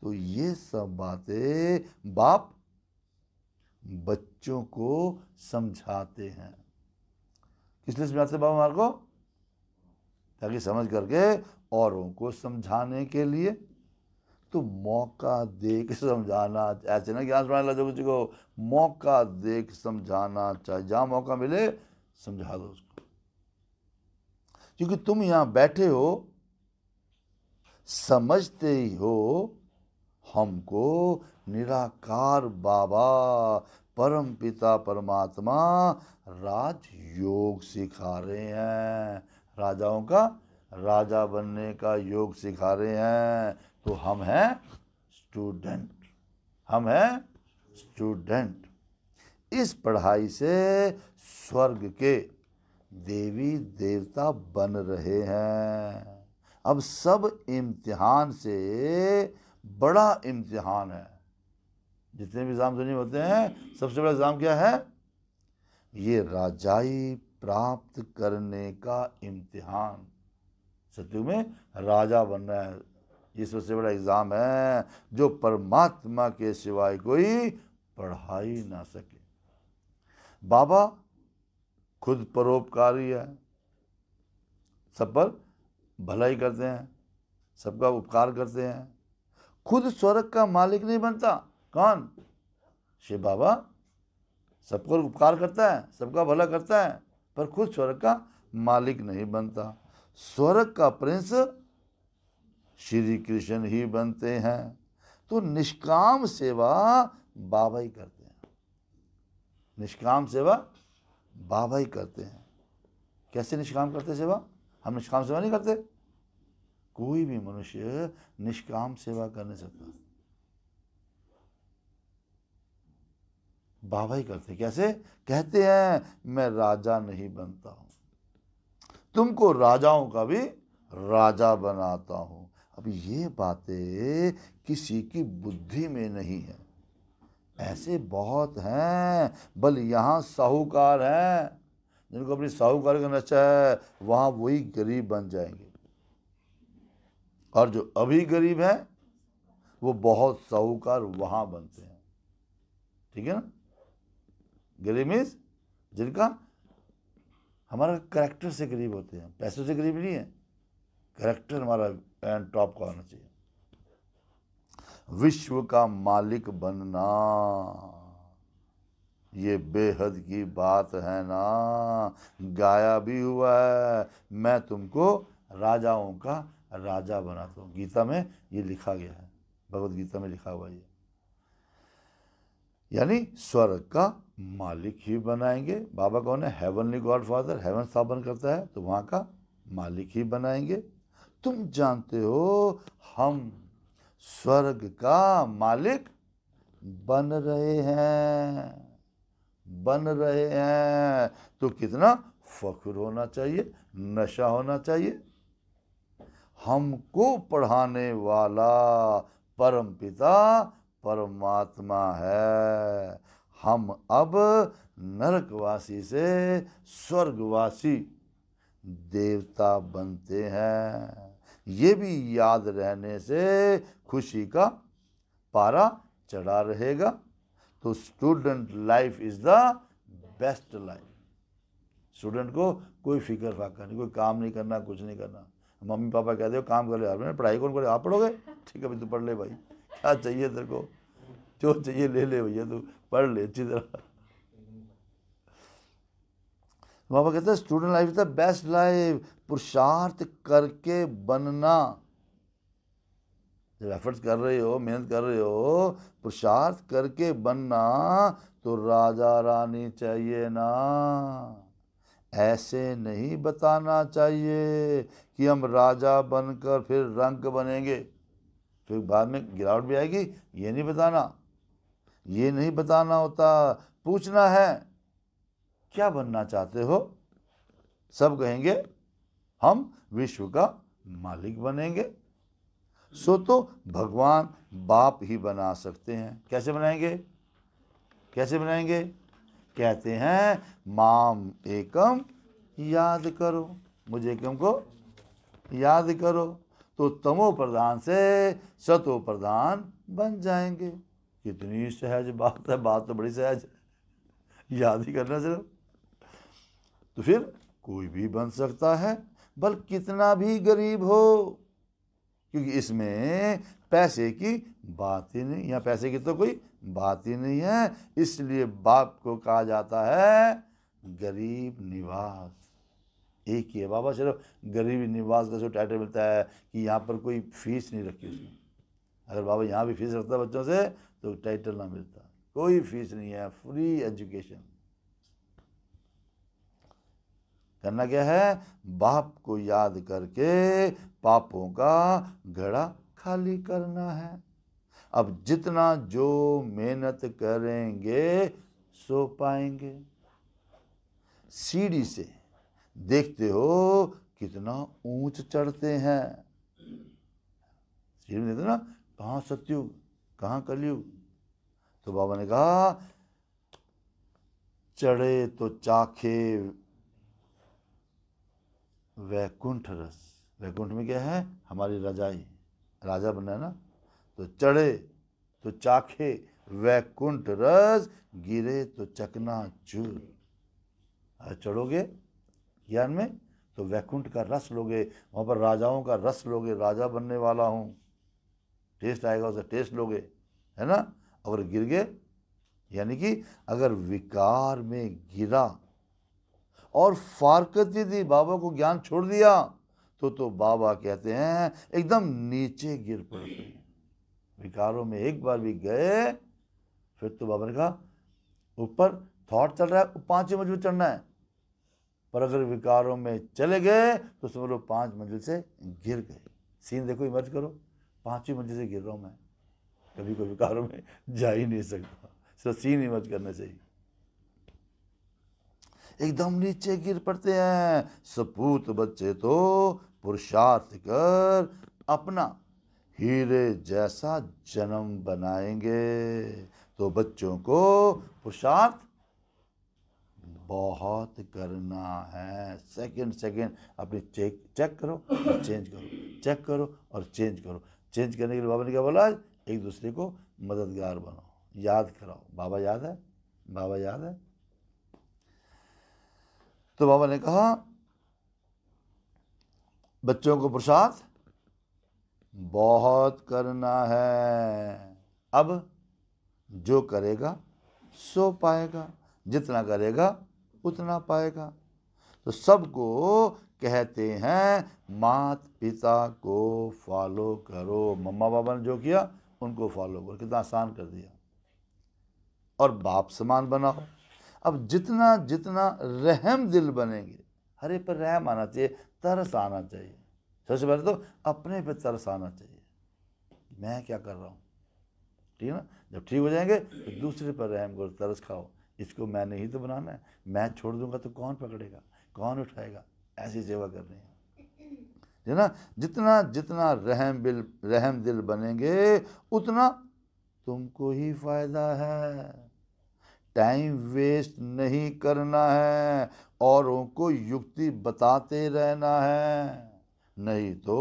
तो ये सब बातें बाप बच्चों को समझाते हैं किस लिए समझाते बाबा हमारे को ताकि समझ करके औरों को समझाने के लिए तो मौका दे के समझाना ऐसे ना ज्ञान सुनाने लगा किसी को मौका दे के समझाना चाहे जहां मौका मिले समझा दो उसको क्योंकि तुम यहां बैठे हो समझते ही हो हमको निराकार बाबा परम पिता परमात्मा राजयोग सिखा रहे हैं राजाओं का राजा बनने का योग सिखा रहे हैं तो हम हैं स्टूडेंट हम हैं स्टूडेंट इस पढ़ाई से स्वर्ग के देवी देवता बन रहे हैं अब सब इम्तिहान से बड़ा इम्तिहान है जितने भी जाम दुनिया होते हैं सबसे बड़ा जाम क्या है ये राजाई प्राप्त करने का इम्तिहान सत्यु में राजा बनना है ये सबसे बड़ा एग्ज़ाम है जो परमात्मा के सिवाय कोई पढ़ाई ना सके बाबा खुद परोपकारी है सब पर भलाई करते हैं सबका उपकार करते हैं खुद स्वर्ग का मालिक नहीं बनता कौन शिव बाबा सबको उपकार करता है सबका भला करता है पर खुद स्वर्ग का मालिक नहीं बनता स्वर्ग का प्रिंस श्री कृष्ण ही बनते हैं तो निष्काम सेवा बाबा ही करते हैं निष्काम सेवा बाबा ही करते हैं कैसे निष्काम करते सेवा हम निष्काम सेवा नहीं करते कोई भी मनुष्य निष्काम सेवा कर नहीं सकता ही करते कैसे कहते हैं मैं राजा नहीं बनता हूं तुमको राजाओं का भी राजा बनाता हूं अब ये बातें किसी की बुद्धि में नहीं है ऐसे बहुत हैं बल यहां साहूकार हैं जिनको अपनी साहूकार का नशा है वहां वही गरीब बन जाएंगे और जो अभी गरीब है वो बहुत साहूकार वहां बनते हैं ठीक है ना गरीब मीन्स जिनका हमारा करेक्टर से गरीब होते हैं पैसों से गरीब नहीं है करेक्टर हमारा एंड टॉप का होना चाहिए विश्व का मालिक बनना ये बेहद की बात है ना गाया भी हुआ है मैं तुमको राजाओं का राजा बनाता हूँ गीता में ये लिखा गया है भगवत गीता में लिखा हुआ ये यानी स्वर्ग का मालिक ही बनाएंगे बाबा कौन है हेवनली गॉड फादर हेवन स्थापन करता है तो वहाँ का मालिक ही बनाएंगे तुम जानते हो हम स्वर्ग का मालिक बन रहे हैं बन रहे हैं तो कितना फख्र होना चाहिए नशा होना चाहिए हमको पढ़ाने वाला परम पिता परमात्मा है हम अब नरकवासी से स्वर्गवासी देवता बनते हैं ये भी याद रहने से खुशी का पारा चढ़ा रहेगा तो student life is the best life student को कोई फिक्र फाका नहीं कोई काम नहीं करना कुछ नहीं करना मम्मी पापा कहते हो काम कर ले पढ़ाई कौन करे आप पढ़ोगे ठीक है भाई तू पढ़ ले भाई क्या चाहिए तेरे को जो चाहिए ले ले भैया तू पढ़ ले अच्छी तरह बाबा कहते हैं student life is the best life पुरुषार्थ करके बनना जब एफर्ट्स कर रहे हो मेहनत कर रहे हो पुरुषार्थ करके बनना तो राजा रानी चाहिए ना ऐसे नहीं बताना चाहिए कि हम राजा बनकर फिर रंग बनेंगे फिर बाद में गिरावट भी आएगी ये नहीं बताना ये नहीं बताना होता पूछना है क्या बनना चाहते हो सब कहेंगे हम विश्व का मालिक बनेंगे सो तो भगवान बाप ही बना सकते हैं कैसे बनाएंगे कैसे बनाएंगे कहते हैं माम एकम याद करो मुझे एकम को याद करो तो तमो प्रधान से सतो प्रधान बन जाएंगे कितनी सहज बात है बात तो बड़ी सहज है याद ही करना सिर्फ तो फिर कोई भी बन सकता है बल कितना भी गरीब हो क्योंकि इसमें पैसे की बात ही नहीं या पैसे की तो कोई बात ही नहीं है इसलिए बाप को कहा जाता है गरीब निवास एक ही है बाबा सिर्फ गरीब निवास का जो टाइटल मिलता है कि यहाँ पर कोई फीस नहीं रखी उसमें अगर बाबा यहाँ भी फीस रखता है बच्चों से तो टाइटल ना मिलता कोई फीस नहीं है फ्री एजुकेशन करना क्या है बाप को याद करके पापों का घड़ा खाली करना है अब जितना जो मेहनत करेंगे सो पाएंगे सीढ़ी से देखते हो कितना ऊंच चढ़ते हैं सीढ़ी देखते ना कहाँ सत्युग कहा कलयुग तो बाबा ने कहा चढ़े तो चाखे वैकुंठ रस वैकुंठ में क्या है हमारी रजाई राजा है ना तो चढ़े तो चाखे वैकुंठ रस गिरे तो चकना चूर चढ़ोगे ज्ञान में तो वैकुंठ का रस लोगे वहां पर राजाओं का रस लोगे राजा बनने वाला हूं टेस्ट आएगा उसे टेस्ट लोगे है ना अगर गिर गए यानी कि अगर विकार में गिरा और फारकत दे दी बाबा को ज्ञान छोड़ दिया तो तो बाबा कहते हैं एकदम नीचे गिर पड़ते हैं विकारों में एक बार भी गए फिर तो बाबा ने कहा ऊपर थॉट चल रहा है पांचवी मंजिल चढ़ना है पर अगर विकारों में चले गए तो समझ लो पांच मंजिल से गिर गए सीन देखो इमर्ज करो पांचवी मंजिल से गिर रहा हूँ मैं कभी कभी कारों में जा ही नहीं सकता सिर्फ सीन ही मत करना चाहिए एकदम नीचे गिर पड़ते हैं सपूत बच्चे तो पुरुषार्थ कर अपना हीरे जैसा जन्म बनाएंगे तो बच्चों को पुरुषार्थ बहुत करना है सेकंड सेकंड अपने चेक चेक करो और चेंज करो चेक करो और चेंज करो चेंज करने के लिए बाबा ने क्या बोला एक दूसरे को मददगार बनो याद कराओ बाबा याद है बाबा याद है तो बाबा ने कहा बच्चों को प्रसाद बहुत करना है अब जो करेगा सो पाएगा जितना करेगा उतना पाएगा तो सबको कहते हैं मात पिता को फॉलो करो मम्मा बाबा ने जो किया उनको फॉलो करो कितना आसान कर दिया और बाप समान बनाओ अब जितना जितना रहम दिल बनेंगे हर एक पर रहम आना चाहिए तरस आना चाहिए सबसे पहले तो अपने पे तरस आना चाहिए मैं क्या कर रहा हूँ ठीक है ना जब ठीक हो जाएंगे तो दूसरे पर रहम करो तरस खाओ इसको मैंने ही तो बनाना है मैं छोड़ दूंगा तो कौन पकड़ेगा कौन उठाएगा ऐसी सेवा करनी है है ना जितना जितना रहम बिल रहम दिल बनेंगे उतना तुमको ही फायदा है टाइम वेस्ट नहीं करना है औरों को युक्ति बताते रहना है नहीं तो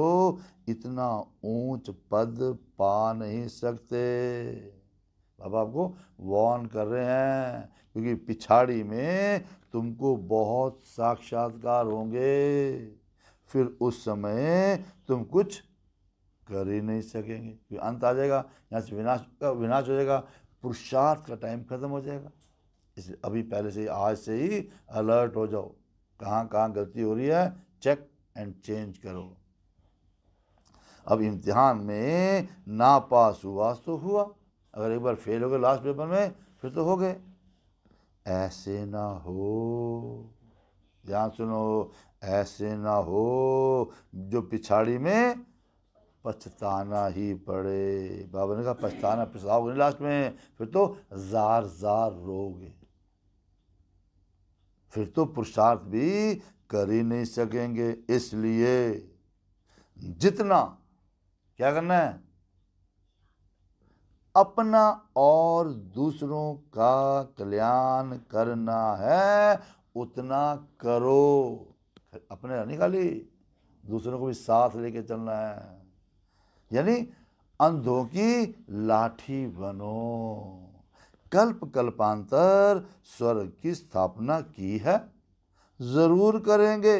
इतना ऊंच पद पा नहीं सकते अब आपको वॉर्न कर रहे हैं क्योंकि पिछाड़ी में तुमको बहुत साक्षात्कार होंगे फिर उस समय तुम कुछ कर ही नहीं सकेंगे फिर अंत आ जाएगा यहाँ से विनाश का विनाश हो जाएगा पुरुषार्थ का टाइम ख़त्म हो जाएगा इसलिए अभी पहले से आज से ही अलर्ट हो जाओ कहाँ कहाँ गलती हो रही है चेक एंड चेंज करो अब इम्तिहान में ना पास हुआ तो हुआ अगर एक बार फेल हो गए लास्ट पेपर में फिर तो हो गए ऐसे ना हो ध्यान सुनो ऐसे ना हो जो पिछाड़ी में पछताना ही पड़े बाबा ने कहा पछताना पछताओगे लास्ट में फिर तो जार जार रोगे फिर तो पुरुषार्थ भी कर ही नहीं सकेंगे इसलिए जितना क्या करना है अपना और दूसरों का कल्याण करना है उतना करो अपने नहीं खाली दूसरों को भी साथ लेके चलना है यानी अंधों की लाठी बनो कल्प कल्पांतर स्वर्ग की स्थापना की है जरूर करेंगे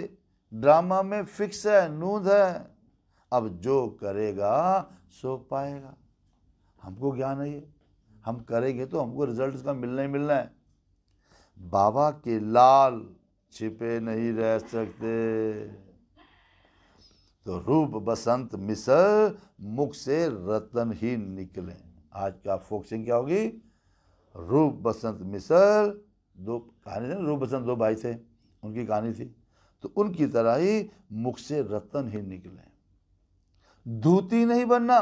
ड्रामा में फिक्स है नूंद है अब जो करेगा सो पाएगा हमको ज्ञान है ये हम करेंगे तो हमको रिजल्ट का मिलना ही मिलना है बाबा के लाल छिपे नहीं रह सकते तो रूप बसंत मिसर मुख से रतन ही निकले आज का फोकसिंग क्या होगी रूप बसंत मिसर दो कहानी थी रूप बसंत दो भाई थे उनकी कहानी थी तो उनकी तरह ही मुख से रतन ही निकले धूती नहीं बनना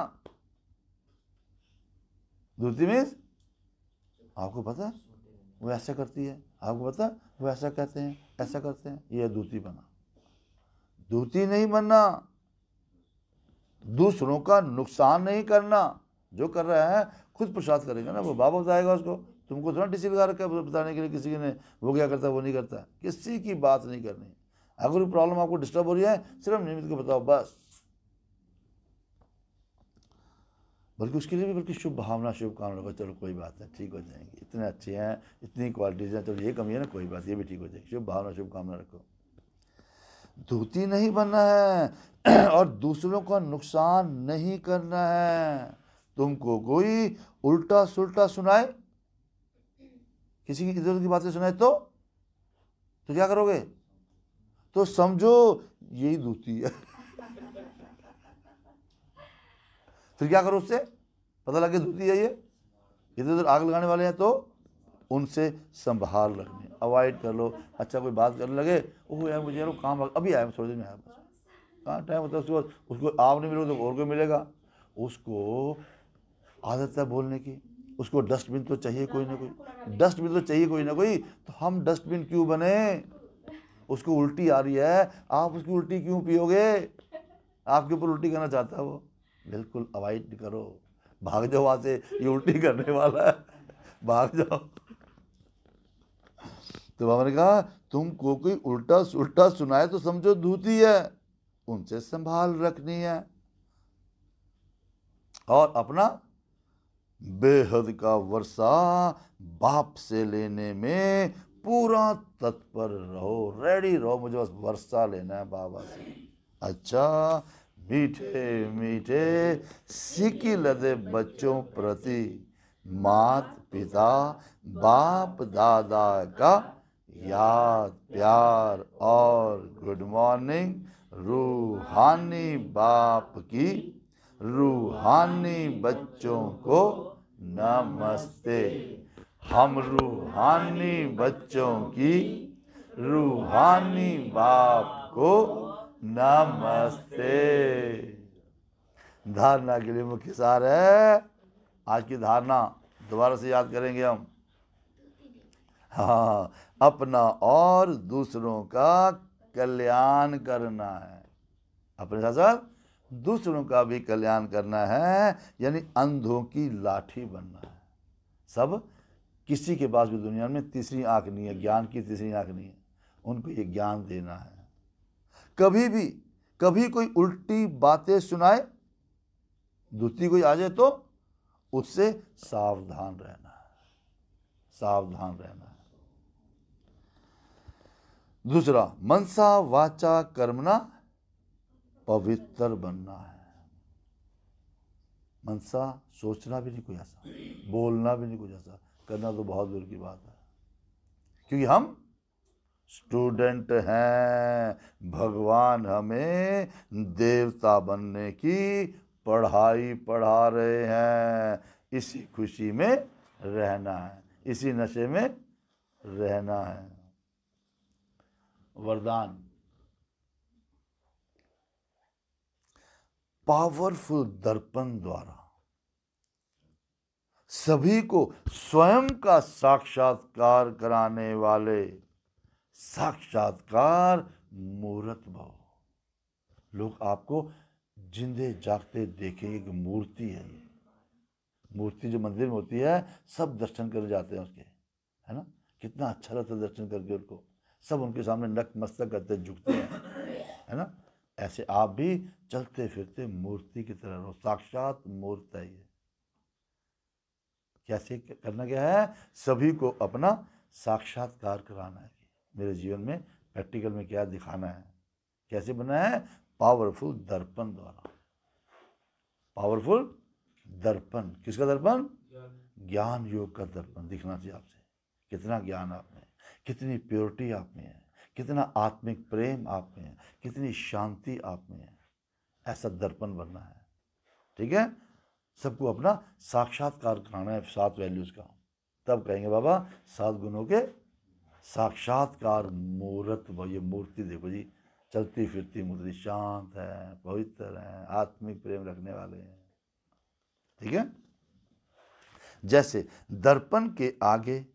धूती मिस आपको पता वो ऐसा करती है आपको पता वो ऐसा कहते हैं ऐसा करते हैं ये दूती बना दूती नहीं बनना दूसरों का नुकसान नहीं करना जो कर रहा है खुद प्रसाद करेगा ना वो बाबा बताएगा उसको तुमको थोड़ा डिसी लगा रखा है बताने के लिए किसी ने वो क्या करता है वो नहीं करता किसी की बात नहीं करनी अगर प्रॉब्लम आपको डिस्टर्ब हो रही है सिर्फ नियमित को बताओ बस बल्कि उसके लिए भी बल्कि शुभ भावना शुभकामना को चलो कोई बात नहीं ठीक हो जाएंगे इतने अच्छे हैं इतनी क्वालिटीज़ हैं चलो तो ये कमी है ना कोई बात ये भी ठीक हो जाएगी शुभ भावना शुभकामना रखो धोती नहीं बनना है और दूसरों का नुकसान नहीं करना है तुमको कोई उल्टा सुलटा सुनाए किसी की इधर की बातें सुनाए तो तो क्या करोगे तो समझो यही दूती है फिर क्या करो उससे पता लगे धूती है ये इधर उधर आग लगाने वाले हैं तो उनसे संभाल रखने अवॉइड कर लो अच्छा कोई बात करने लगे ओह यार मुझे यार काम अभी आया थोड़ी देर में आया बस कहाँ टाइम होता है उसके बाद उसको आप नहीं मिलोगे तो और को मिलेगा उसको आदत है बोलने की उसको डस्टबिन तो चाहिए कोई ना कोई डस्टबिन तो चाहिए कोई ना कोई तो हम डस्टबिन क्यों बने उसको उल्टी आ रही है आप उसकी उल्टी क्यों पियोगे आपके ऊपर उल्टी करना चाहता है वो बिल्कुल अवॉइड करो भाग जाओ वहाँ से ये उल्टी करने वाला है भाग जाओ तो बाबा ने कहा तुमको कोई उल्टा उल्टा सुनाए तो समझो धूती है उनसे संभाल रखनी है और अपना बेहद का वर्षा बाप से लेने में पूरा तत्पर रहो रेडी रहो मुझे बस वर्षा लेना है बाबा से अच्छा मीठे मीठे सिकी लदे बच्चों प्रति मात पिता बाप दादा का याद प्यार और गुड मॉर्निंग रूहानी बाप की रूहानी बच्चों को नमस्ते हम रूहानी बच्चों की रूहानी बाप को नमस्ते धारणा के लिए मुख्य सार है आज की धारणा दोबारा से याद करेंगे हम हाँ अपना और दूसरों का कल्याण करना है अपने साथ साथ दूसरों का भी कल्याण करना है यानी अंधों की लाठी बनना है सब किसी के पास भी दुनिया में तीसरी आंख नहीं है ज्ञान की तीसरी आंख नहीं है उनको ये ज्ञान देना है कभी भी कभी कोई उल्टी बातें सुनाए दूसरी कोई आ जाए तो उससे सावधान रहना है सावधान रहना है दूसरा मनसा वाचा कर्मना पवित्र बनना है मनसा सोचना भी नहीं कोई ऐसा बोलना भी नहीं कोई ऐसा करना तो बहुत दूर की बात है क्योंकि हम स्टूडेंट हैं भगवान हमें देवता बनने की पढ़ाई पढ़ा रहे हैं इसी खुशी में रहना है इसी नशे में रहना है वरदान पावरफुल दर्पण द्वारा सभी को स्वयं का साक्षात्कार कराने वाले साक्षात्कार मूर्त भाव लोग आपको जिंदे जागते देखेंगे एक मूर्ति है ये मूर्ति जो मंदिर में होती है सब दर्शन कर जाते हैं उसके है ना कितना अच्छा लगता है दर्शन करके उनको सब उनके सामने नक मस्तक करते झुकते हैं है ना ऐसे आप भी चलते फिरते मूर्ति की तरह रहो साक्षात मूर्त है ये कैसे करना क्या है सभी को अपना साक्षात्कार कराना है मेरे जीवन में प्रैक्टिकल में क्या दिखाना है कैसे बनना है पावरफुल दर्पण द्वारा पावरफुल दर्पण किसका दर्पण ज्ञान योग का दर्पण दिखना चाहिए आपसे कितना ज्ञान आप में कितनी प्योरिटी आप में है कितना आत्मिक प्रेम आप में है कितनी शांति आप में है ऐसा दर्पण बनना है ठीक है सबको अपना साक्षात्कार कराना है सात वैल्यूज़ का तब कहेंगे बाबा सात गुणों के साक्षात्कार मूर्त ये मूर्ति देखो जी चलती फिरती मूर्ति शांत है पवित्र है आत्मिक प्रेम रखने वाले हैं ठीक है जैसे दर्पण के आगे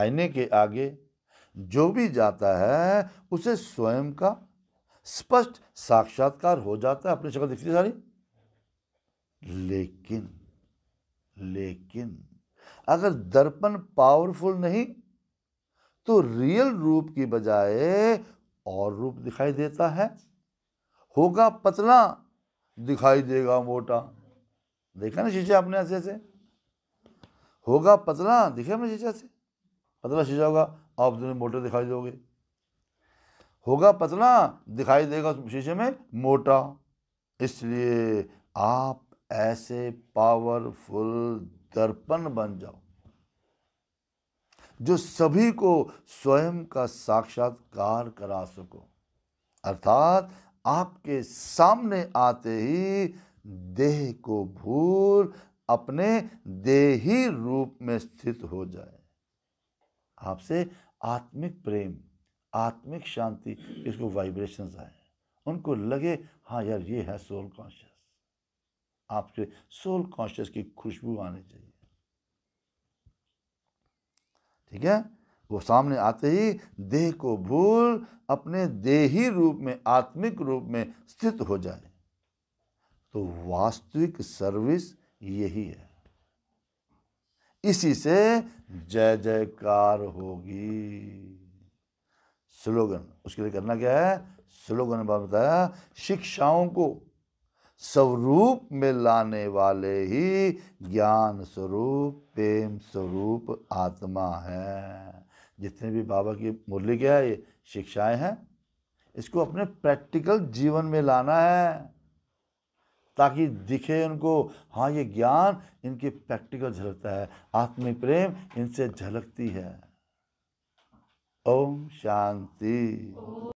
आईने के आगे जो भी जाता है उसे स्वयं का स्पष्ट साक्षात्कार हो जाता है अपनी शक्ल दिखती सारी लेकिन लेकिन अगर दर्पण पावरफुल नहीं तो रियल रूप की बजाय और रूप दिखाई देता है होगा पतला दिखाई देगा मोटा देखा ना शीशा अपने ऐसे से होगा पतला दिखे अपने शीशा से पतला शीशा होगा आप तुम्हें मोटा दिखाई दोगे होगा पतला दिखाई देगा शीशे में मोटा इसलिए आप ऐसे पावरफुल दर्पण बन जाओ जो सभी को स्वयं का साक्षात्कार करा सको अर्थात आपके सामने आते ही देह को भूल अपने देही रूप में स्थित हो जाए आपसे आत्मिक प्रेम आत्मिक शांति इसको वाइब्रेशंस आए उनको लगे हाँ यार ये है सोल कॉन्शियस आपके सोल कॉन्शियस की खुशबू आनी चाहिए ठीक है वो सामने आते ही देह को भूल अपने देही रूप में आत्मिक रूप में स्थित हो जाए तो वास्तविक सर्विस यही है इसी से जय जयकार होगी स्लोगन उसके लिए करना क्या है स्लोगन बताया शिक्षाओं को स्वरूप में लाने वाले ही ज्ञान स्वरूप प्रेम स्वरूप आत्मा है जितने भी बाबा की मुरली क्या है ये शिक्षाएं हैं इसको अपने प्रैक्टिकल जीवन में लाना है ताकि दिखे उनको हाँ ये ज्ञान इनके प्रैक्टिकल झलकता है आत्मिक प्रेम इनसे झलकती है ओम शांति